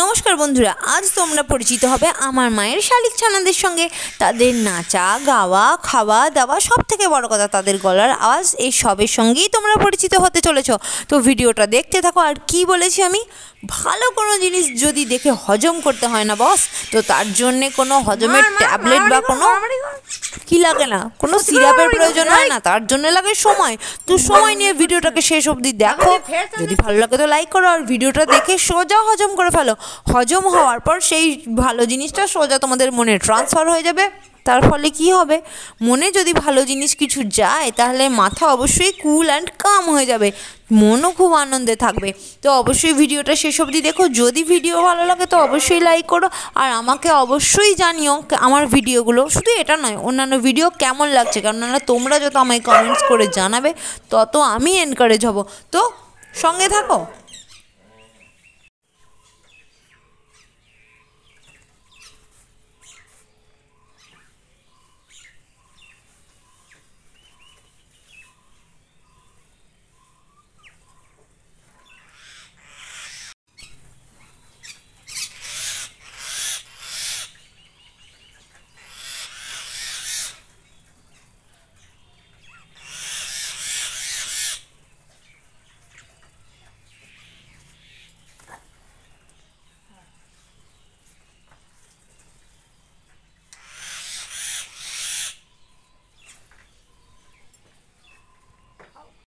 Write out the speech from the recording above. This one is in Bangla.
নমস্কার বন্ধুরা আজ তোমরা পরিচিত হবে আমার মায়ের শালিক ছানাদের সঙ্গে তাদের নাচা গাওয়া খাওয়া দাওয়া সব থেকে বড় কথা তাদের গলার আওয়াজ এই সবের সঙ্গেই তোমরা পরিচিত হতে চলেছ তো ভিডিওটা দেখতে থাকো আর কি বলেছি আমি ভালো কোনো জিনিস যদি দেখে হজম করতে হয় না বস তো তার জন্যে কোনো হজমের ট্যাবলেট বা কোনো কি লাগে না কোনো সিরাপের প্রয়োজন হয় না তার জন্য লাগে সময় তো মানে সময় নিয়ে ভিডিওটাকে শেষ অবধি দেখো যদি ভালো লাগে তো লাইক করো আর ভিডিওটা দেখে সোজা হজম করে ফেলো হজম হওয়ার পর সেই ভালো জিনিসটা সোজা তোমাদের মনে ট্রান্সফার হয়ে যাবে তার ফলে কি হবে মনে যদি ভালো জিনিস কিছু যায় তাহলে মাথা অবশ্যই কুল অ্যান্ড কাম হয়ে যাবে মনও খুব আনন্দে থাকবে তো অবশ্যই ভিডিওটা শেষ অবধি দেখো যদি ভিডিও ভালো লাগে তো অবশ্যই লাইক করো আর আমাকে অবশ্যই জানিও আমার ভিডিওগুলো শুধু এটা নয় অন্যান্য ভিডিও কেমন লাগছে কেননা তোমরা যত আমায় কমেন্টস করে জানাবে তত আমি এনকারেজ হব তো সঙ্গে থাকো